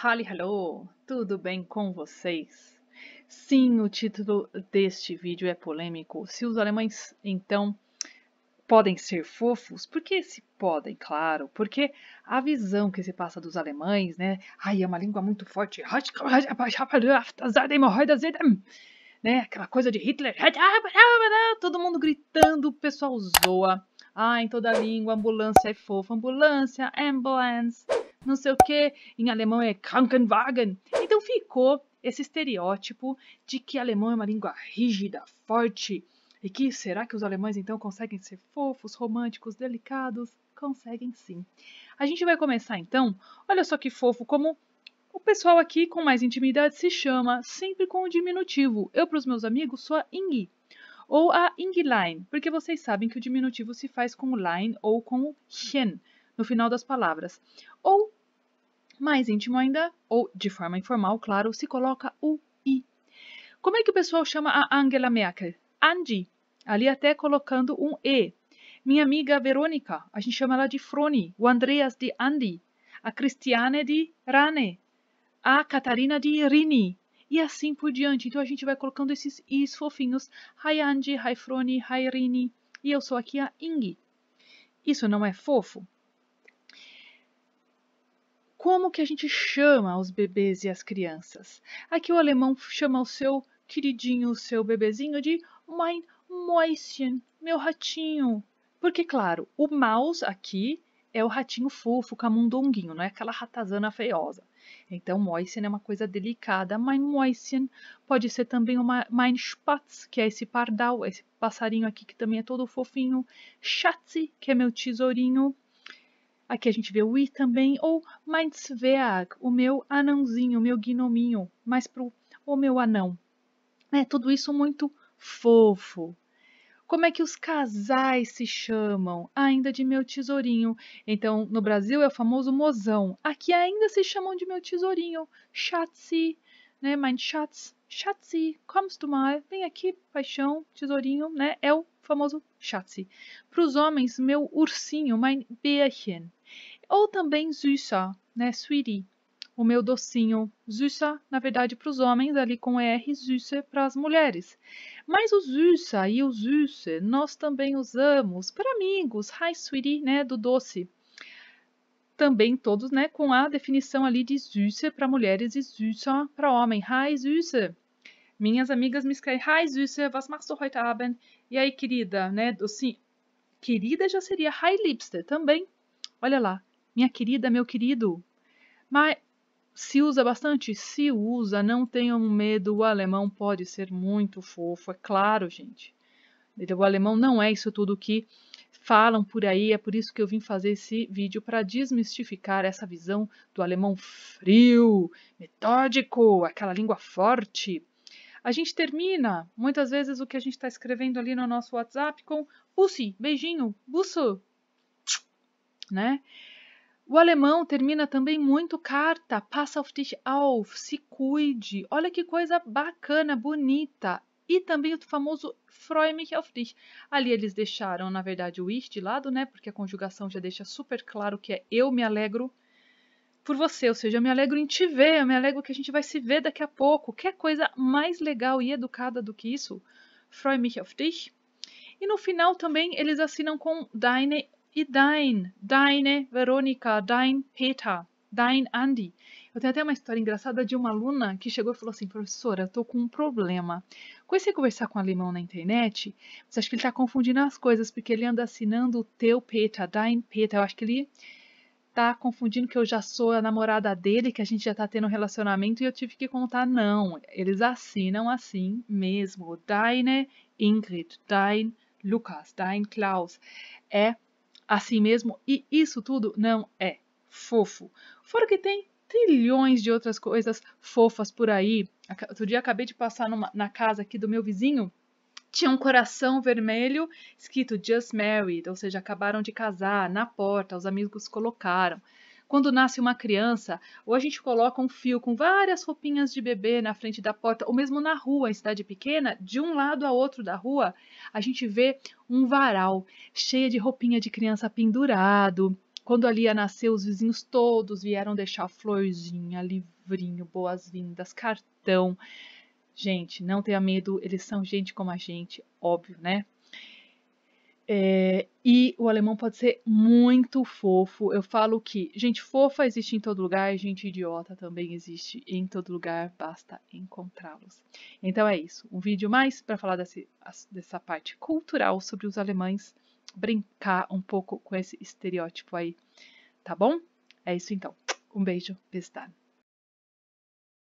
Hali hallo, tudo bem com vocês? Sim, o título deste vídeo é polêmico. Se os alemães, então, podem ser fofos, por que se podem, claro? Porque a visão que se passa dos alemães, né? Ai, é uma língua muito forte. Né? Aquela coisa de Hitler. Todo mundo gritando, o pessoal zoa. Ai, em toda língua, ambulância é fofa. Ambulância, ambulance não sei o que, em alemão é Krankenwagen. Então ficou esse estereótipo de que alemão é uma língua rígida, forte, e que será que os alemães então conseguem ser fofos, românticos, delicados? Conseguem sim. A gente vai começar então, olha só que fofo, como o pessoal aqui com mais intimidade se chama, sempre com o diminutivo. Eu, para os meus amigos, sou a Ingi, ou a Ingilein, porque vocês sabem que o diminutivo se faz com o line ou com o chen no final das palavras. Ou, mais íntimo ainda, ou de forma informal, claro, se coloca o I. Como é que o pessoal chama a Angela Merkel? Andi, ali até colocando um E. Minha amiga Verônica, a gente chama ela de Froni, o Andreas de Andi, a Cristiane de Rane, a Catarina de Rini, e assim por diante. Então a gente vai colocando esses is fofinhos. Hi Andy, hi Froni, hi Rini. E eu sou aqui a Ingi. Isso não é fofo? como que a gente chama os bebês e as crianças? Aqui o alemão chama o seu queridinho, o seu bebezinho de mein Mäuschen, meu ratinho. Porque, claro, o mouse aqui é o ratinho fofo, camundonguinho, não é aquela ratazana feiosa. Então, Mäuschen é uma coisa delicada. Mein Mäuschen pode ser também uma Mein Spatz, que é esse pardal, esse passarinho aqui que também é todo fofinho. Schatzi, que é meu tesourinho. Aqui a gente vê o i também, ou mein Zwerg, o meu anãozinho, o meu gnominho, mais para o meu anão. É tudo isso muito fofo. Como é que os casais se chamam? Ainda de meu tesourinho. Então, no Brasil é o famoso mozão. Aqui ainda se chamam de meu tesourinho. Schatzi, né? Mein Schatz. Schatzi, kommst du mal? Vem aqui, paixão, tesourinho, né? É o famoso Schatzi. Para os homens, meu ursinho, mein Bärchen. Ou também Zusa, né? Sweetie, o meu docinho. Zusa, na verdade, para os homens, ali com R, Zusa é para as mulheres. Mas o Zusa e o Zuse nós também usamos para amigos, hi sweetie, né? Do doce. Também todos, né? Com a definição ali de Zuse para mulheres e Zusa para homem. Hi Zuse. Minhas amigas me escrevem, hi Zuse, was machst du heute Abend? E aí, querida, né? Docinho. Querida já seria hi Lipster também. Olha lá, minha querida, meu querido. Mas se usa bastante? Se usa, não tenham medo. O alemão pode ser muito fofo, é claro, gente. O alemão não é isso tudo que falam por aí, é por isso que eu vim fazer esse vídeo para desmistificar essa visão do alemão frio, metódico, aquela língua forte. A gente termina muitas vezes o que a gente está escrevendo ali no nosso WhatsApp com bussi, beijinho, busso, né? O alemão termina também muito carta. Pass auf dich auf, se cuide. Olha que coisa bacana, bonita. E também o famoso freue mich auf dich. Ali eles deixaram, na verdade, o ich de lado, né? Porque a conjugação já deixa super claro que é eu me alegro por você, ou seja, eu me alegro em te ver, eu me alegro que a gente vai se ver daqui a pouco. Que é coisa mais legal e educada do que isso? Freue mich auf dich. E no final também eles assinam com deine e dein, deine Veronica, dein Peter, dein Andy. Eu tenho até uma história engraçada de uma aluna que chegou e falou assim, professora, eu tô com um problema. Comecei a conversar com o alemão na internet, mas acho que ele tá confundindo as coisas, porque ele anda assinando o teu Peter, dein Peter. Eu acho que ele tá confundindo que eu já sou a namorada dele, que a gente já tá tendo um relacionamento, e eu tive que contar, não. Eles assinam assim mesmo. Deine Ingrid, dein Lucas, dein Klaus. É assim mesmo, e isso tudo não é fofo. Fora que tem trilhões de outras coisas fofas por aí. Outro dia acabei de passar numa, na casa aqui do meu vizinho, tinha um coração vermelho escrito Just Married, ou seja, acabaram de casar, na porta, os amigos colocaram. Quando nasce uma criança, ou a gente coloca um fio com várias roupinhas de bebê na frente da porta, ou mesmo na rua, em cidade pequena, de um lado a outro da rua, a gente vê um varal cheio de roupinha de criança pendurado, quando a Lia nasceu, os vizinhos todos vieram deixar florzinha, livrinho, boas-vindas, cartão. Gente, não tenha medo, eles são gente como a gente, óbvio, né? É, e o alemão pode ser muito fofo. Eu falo que gente fofa existe em todo lugar, gente idiota também existe em todo lugar, basta encontrá-los. Então é isso. Um vídeo mais para falar desse, dessa parte cultural sobre os alemães, brincar um pouco com esse estereótipo aí, tá bom? É isso então. Um beijo, bis dann.